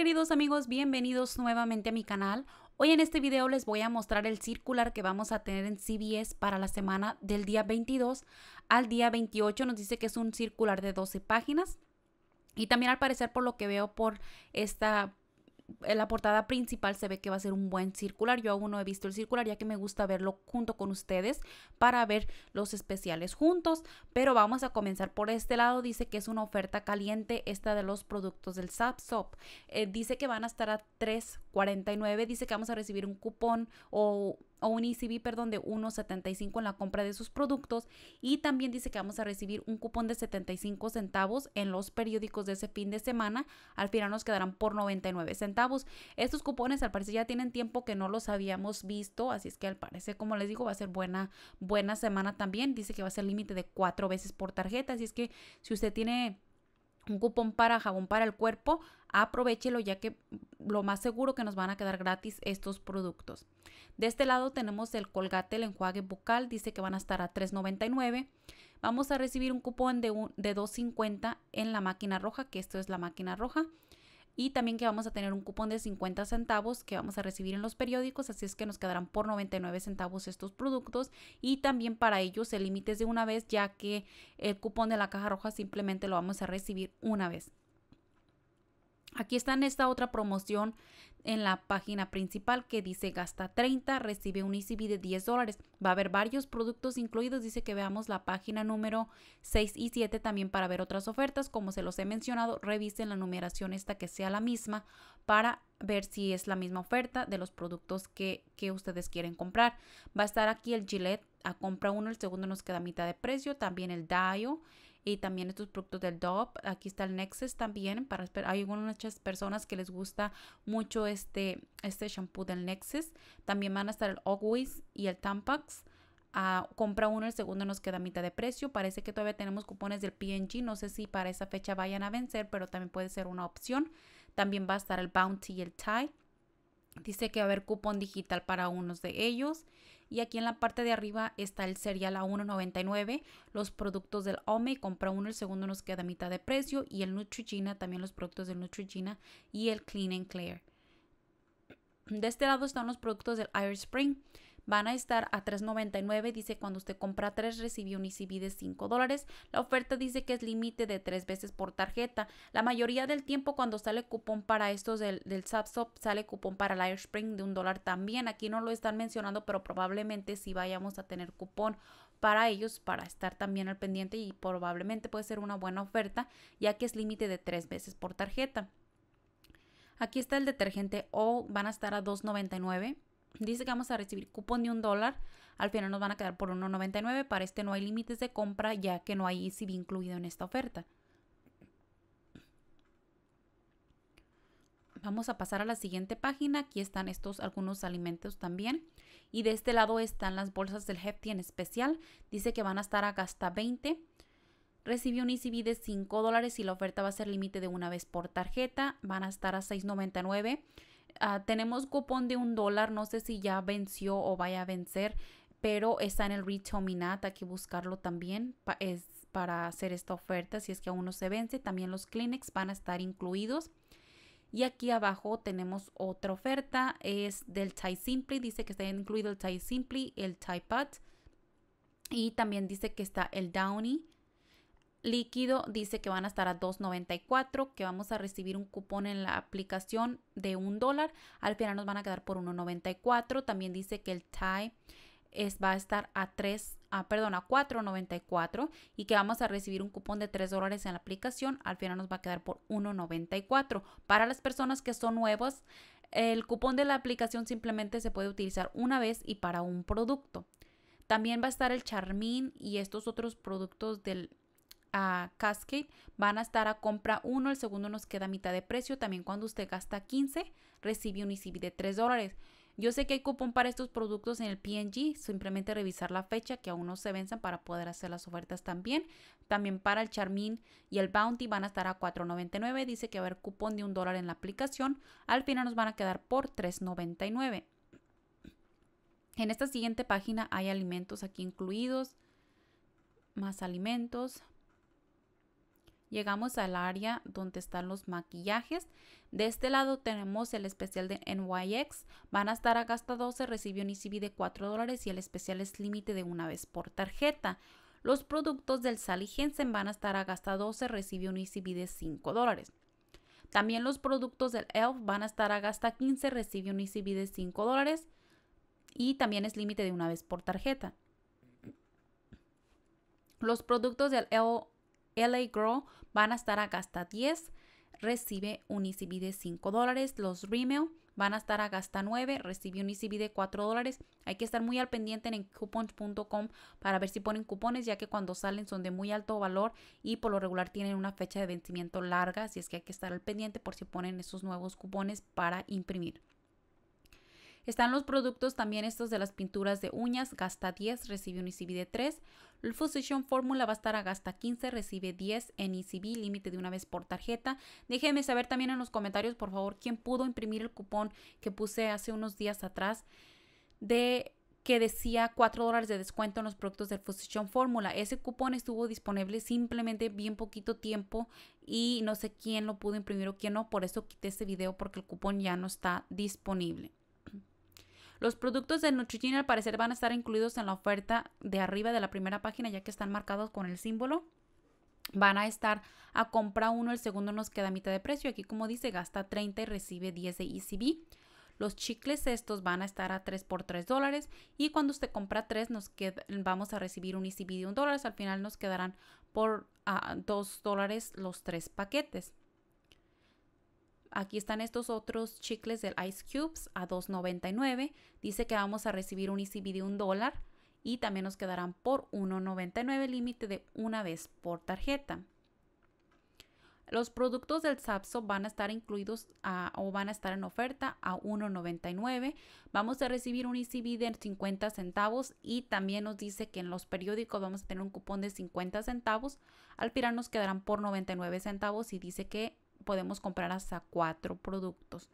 queridos amigos, bienvenidos nuevamente a mi canal. Hoy en este video les voy a mostrar el circular que vamos a tener en CBS para la semana del día 22 al día 28. Nos dice que es un circular de 12 páginas. Y también al parecer por lo que veo por esta en la portada principal se ve que va a ser un buen circular. Yo aún no he visto el circular ya que me gusta verlo junto con ustedes para ver los especiales juntos. Pero vamos a comenzar por este lado. Dice que es una oferta caliente esta de los productos del Sapsop. Eh, dice que van a estar a $3.49. Dice que vamos a recibir un cupón o o un ECB, perdón, de 1.75 en la compra de sus productos y también dice que vamos a recibir un cupón de 75 centavos en los periódicos de ese fin de semana, al final nos quedarán por 99 centavos. Estos cupones al parecer ya tienen tiempo que no los habíamos visto, así es que al parecer, como les digo, va a ser buena buena semana también. Dice que va a ser límite de cuatro veces por tarjeta, así es que si usted tiene un cupón para jabón para el cuerpo, aprovechelo ya que lo más seguro que nos van a quedar gratis estos productos. De este lado tenemos el colgate, el enjuague bucal, dice que van a estar a $3.99. Vamos a recibir un cupón de, de $2.50 en la máquina roja, que esto es la máquina roja y también que vamos a tener un cupón de 50 centavos que vamos a recibir en los periódicos, así es que nos quedarán por 99 centavos estos productos y también para ellos el límite es de una vez ya que el cupón de la caja roja simplemente lo vamos a recibir una vez. Aquí está en esta otra promoción en la página principal que dice gasta 30, recibe un ECB de 10 dólares. Va a haber varios productos incluidos. Dice que veamos la página número 6 y 7 también para ver otras ofertas. Como se los he mencionado, revisen la numeración esta que sea la misma para ver si es la misma oferta de los productos que, que ustedes quieren comprar. Va a estar aquí el Gillette a compra uno, el segundo nos queda a mitad de precio. También el Dio y también estos productos del DOP. Aquí está el Nexus también. Para, hay algunas personas que les gusta mucho este, este shampoo del Nexus. También van a estar el Always y el Tampax. Ah, compra uno, el segundo nos queda a mitad de precio. Parece que todavía tenemos cupones del PNG. No sé si para esa fecha vayan a vencer, pero también puede ser una opción. También va a estar el Bounty y el Tie. Dice que va a haber cupón digital para unos de ellos y aquí en la parte de arriba está el cereal a 1.99, los productos del OME, compra uno, el segundo nos queda a mitad de precio y el Nutrigina, también los productos del Nutrigina y el Clean and Clear. De este lado están los productos del Air Spring van a estar a $3.99. Dice cuando usted compra 3 recibe un ICB de 5 dólares. La oferta dice que es límite de 3 veces por tarjeta. La mayoría del tiempo cuando sale cupón para estos del, del sale cupón para el Airspring de un dólar también. Aquí no lo están mencionando pero probablemente si vayamos a tener cupón para ellos para estar también al pendiente y probablemente puede ser una buena oferta ya que es límite de 3 veces por tarjeta. Aquí está el detergente O, van a estar a $2.99. Dice que vamos a recibir cupón de un dólar. Al final nos van a quedar por 1,99. Para este no hay límites de compra ya que no hay ECB incluido en esta oferta. Vamos a pasar a la siguiente página. Aquí están estos algunos alimentos también. Y de este lado están las bolsas del Hefty en especial. Dice que van a estar a hasta 20. Recibió un ECB de 5 dólares y la oferta va a ser límite de una vez por tarjeta. Van a estar a 6.99. Ah, tenemos cupón de un dólar, no sé si ya venció o vaya a vencer, pero está en el Retail hay que buscarlo también es para hacer esta oferta, si es que aún no se vence, también los Kleenex van a estar incluidos. Y aquí abajo tenemos otra oferta, es del Thai Simply, dice que está incluido el Thai Simply, el Thai Pad y también dice que está el Downy, líquido dice que van a estar a 2.94, que vamos a recibir un cupón en la aplicación de un dólar. Al final nos van a quedar por 1.94. También dice que el TIE es, va a estar a 3, ah, perdón, a 4.94 y que vamos a recibir un cupón de 3 dólares en la aplicación. Al final nos va a quedar por 1.94. Para las personas que son nuevas, el cupón de la aplicación simplemente se puede utilizar una vez y para un producto. También va a estar el Charmin y estos otros productos del, a Cascade van a estar a compra 1, el segundo nos queda mitad de precio. También cuando usted gasta 15, recibe un ICB de 3 dólares. Yo sé que hay cupón para estos productos en el PNG, simplemente revisar la fecha que aún no se venzan para poder hacer las ofertas también. También para el Charmin y el Bounty van a estar a $4.99. Dice que va haber cupón de un dólar en la aplicación. Al final nos van a quedar por $3.99. En esta siguiente página hay alimentos aquí incluidos, más alimentos, llegamos al área donde están los maquillajes. De este lado tenemos el especial de NYX. Van a estar a gasta 12, recibe un ECB de 4 dólares y el especial es límite de una vez por tarjeta. Los productos del Sally Jensen van a estar a gasta 12, recibe un ECB de 5 dólares. También los productos del ELF van a estar a gasta 15, recibe un ECB de 5 dólares y también es límite de una vez por tarjeta. Los productos del ELF LA Grow van a estar a gasta 10, recibe un ICB e de 5 dólares. Los Rimmel van a estar a gasta 9, recibe un ICB e de 4 dólares. Hay que estar muy al pendiente en coupons.com para ver si ponen cupones, ya que cuando salen son de muy alto valor y por lo regular tienen una fecha de vencimiento larga, así es que hay que estar al pendiente por si ponen esos nuevos cupones para imprimir. Están los productos también estos de las pinturas de uñas, gasta 10, recibe un ICB e de 3. El Fusion Fórmula va a estar a gasta 15, recibe 10 en ECB, límite de una vez por tarjeta. Déjenme saber también en los comentarios, por favor, quién pudo imprimir el cupón que puse hace unos días atrás de que decía 4 dólares de descuento en los productos del Fusion Fórmula. Ese cupón estuvo disponible simplemente bien poquito tiempo y no sé quién lo pudo imprimir o quién no. Por eso quité este video porque el cupón ya no está disponible. Los productos de Neutrogena al parecer van a estar incluidos en la oferta de arriba de la primera página ya que están marcados con el símbolo. Van a estar a compra uno, el segundo nos queda a mitad de precio. Aquí como dice, gasta 30 y recibe 10 de ECB. Los chicles estos van a estar a 3 por 3 dólares y cuando usted compra 3 nos vamos a recibir un ECB de 1 dólar. Al final nos quedarán por 2 ah, dólares los 3 paquetes. Aquí están estos otros chicles del Ice Cubes a $2.99. Dice que vamos a recibir un ECB de un dólar y también nos quedarán por $1.99 límite de una vez por tarjeta. Los productos del Sapso van a estar incluidos o van a estar en oferta a $1.99. Vamos a recibir un ECB de 50 centavos y también nos dice que en los periódicos vamos a tener un cupón de 50 centavos. Al final nos quedarán por 99 centavos y dice que podemos comprar hasta cuatro productos.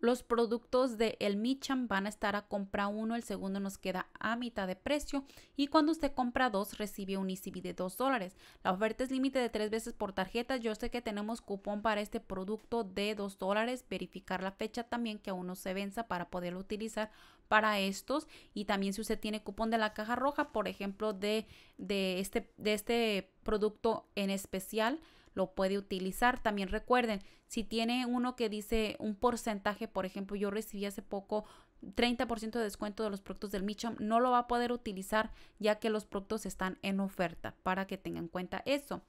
Los productos de El Michan van a estar a compra uno, el segundo nos queda a mitad de precio y cuando usted compra dos recibe un ICB de dos dólares. La oferta es límite de tres veces por tarjeta. Yo sé que tenemos cupón para este producto de 2 dólares. Verificar la fecha también que aún no se venza para poderlo utilizar para estos y también si usted tiene cupón de la caja roja, por ejemplo, de, este, de este producto en especial, lo puede utilizar. También recuerden, si tiene uno que dice un porcentaje, por ejemplo, yo recibí hace poco 30% de descuento de los productos del Micham, no lo va a poder utilizar ya que los productos están en oferta, para que tengan en cuenta eso.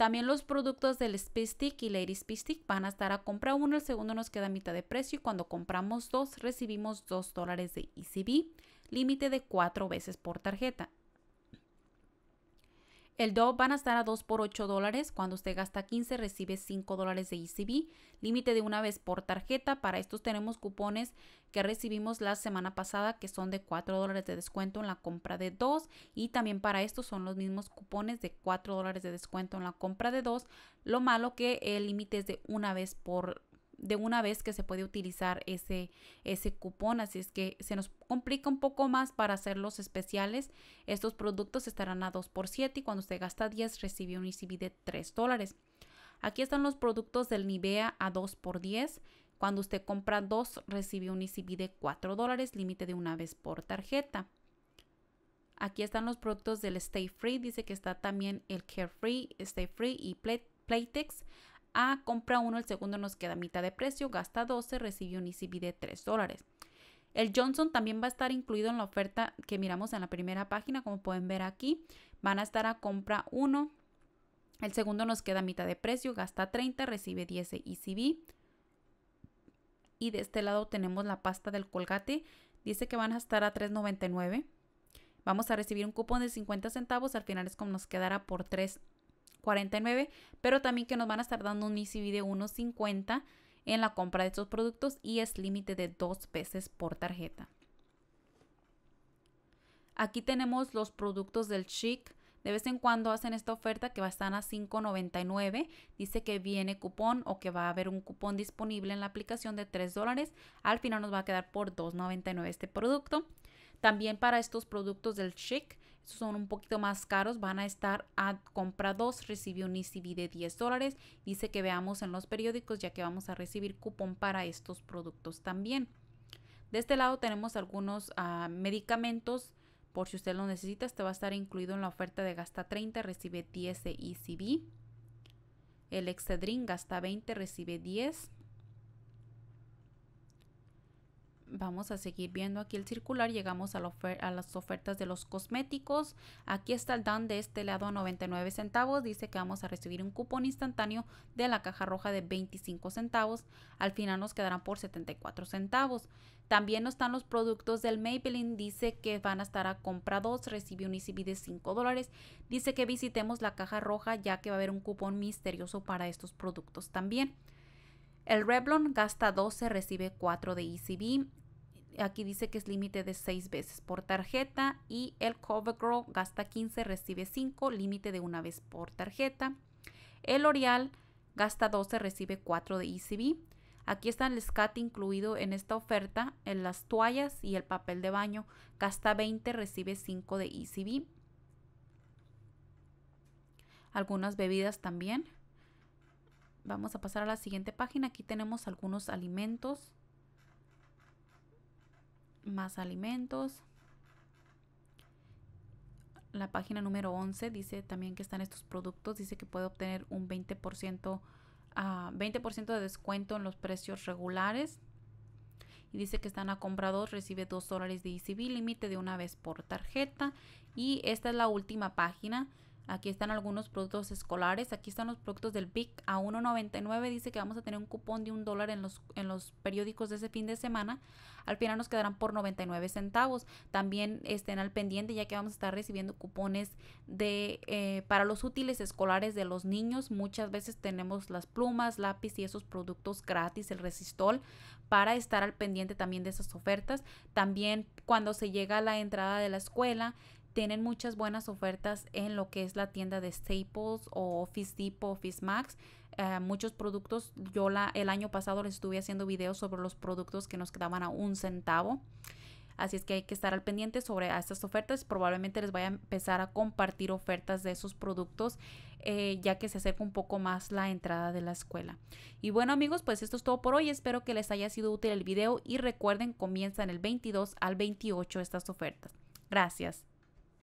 También los productos del Speed Stick y Lady Speed Stick van a estar a compra uno, el segundo nos queda a mitad de precio y cuando compramos dos recibimos 2 dólares de ECB, límite de 4 veces por tarjeta. El DOP van a estar a 2 por 8 dólares. Cuando usted gasta 15 recibe 5 dólares de ECB. Límite de una vez por tarjeta. Para estos tenemos cupones que recibimos la semana pasada que son de 4 dólares de descuento en la compra de 2. Y también para estos son los mismos cupones de 4 dólares de descuento en la compra de 2. Lo malo que el límite es de una vez por de una vez que se puede utilizar ese, ese cupón. Así es que se nos complica un poco más para hacer los especiales. Estos productos estarán a 2 por 7 y cuando usted gasta 10 recibe un ICB de 3 dólares. Aquí están los productos del Nivea a 2 por 10. Cuando usted compra 2 recibe un ICB de 4 dólares, límite de una vez por tarjeta. Aquí están los productos del Stay Free. Dice que está también el Care Free, Stay Free y Playtex a, compra uno, el segundo nos queda a mitad de precio, gasta 12, recibe un ECB de 3 dólares. El Johnson también va a estar incluido en la oferta que miramos en la primera página, como pueden ver aquí. Van a estar a compra 1, el segundo nos queda a mitad de precio, gasta 30, recibe 10 ECB. Y de este lado tenemos la pasta del colgate, dice que van a estar a 3.99. Vamos a recibir un cupón de 50 centavos, al final es como nos quedará por 3 49, pero también que nos van a estar dando un ECB de 1.50 en la compra de estos productos y es límite de dos veces por tarjeta. Aquí tenemos los productos del Chic. De vez en cuando hacen esta oferta que va a estar a $5.99. Dice que viene cupón o que va a haber un cupón disponible en la aplicación de $3. Al final nos va a quedar por $2.99 este producto. También para estos productos del Chic son un poquito más caros, van a estar a compra 2, recibe un ECB de 10 dólares. Dice que veamos en los periódicos ya que vamos a recibir cupón para estos productos también. De este lado tenemos algunos ah, medicamentos por si usted lo necesita, este va a estar incluido en la oferta de gasta 30, recibe 10 de ECB. El Excedrin gasta 20, recibe 10. vamos a seguir viendo aquí el circular. Llegamos a, las ofertas de los cosméticos. Aquí está el dan de este lado a 99 centavos. Dice que vamos a recibir un cupón instantáneo de la caja roja de 25 centavos. Al final nos quedarán por 74 centavos. También están los productos del Maybelline. Dice que van a estar a compra 2. Recibe un ECB de 5 dólares. Dice que visitemos la caja roja ya que va a haber un cupón misterioso para estos productos también. El Revlon gasta 12, recibe 4 de ECB. Aquí dice que es límite de 6 veces por tarjeta y el CoverGirl gasta 15, recibe 5, límite de una vez por tarjeta. El L'Oreal gasta 12, recibe 4 de ECB. Aquí está el SCAT incluido en esta oferta, en las toallas y el papel de baño. Gasta 20, recibe 5 de ECB. Algunas bebidas también. Vamos a pasar a la siguiente página. Aquí tenemos algunos alimentos más alimentos. La página número 11 dice también que están estos productos. Dice que puede obtener un 20%, 20 ah, de descuento en los precios regulares. Y dice que están a comprados, recibe 2 dólares de ECB, límite de una vez por tarjeta. Y esta es la última página Aquí están algunos productos escolares. Aquí están los productos del BIC a 1.99. Dice que vamos a tener un cupón de un dólar en los, en los periódicos de ese fin de semana. Al final nos quedarán por 99 centavos. También estén al pendiente ya que vamos a estar recibiendo cupones de, eh, para los útiles escolares de los niños. Muchas veces tenemos las plumas, lápiz y esos productos gratis, el resistol, para estar al pendiente también de esas ofertas. También cuando se llega a la entrada de la escuela tienen muchas buenas ofertas en lo que es la tienda de Staples o Office Depot, Office Max. Eh, muchos productos, yo la, el año pasado les estuve haciendo videos sobre los productos que nos quedaban a un centavo. Así es que hay que estar al pendiente sobre estas ofertas. Probablemente les voy a empezar a compartir ofertas de esos productos eh, ya que se acerca un poco más la entrada de la escuela. Y bueno amigos, pues esto es todo por hoy. Espero que les haya sido útil el video y recuerden, comienzan el 22 al 28 estas ofertas. Gracias.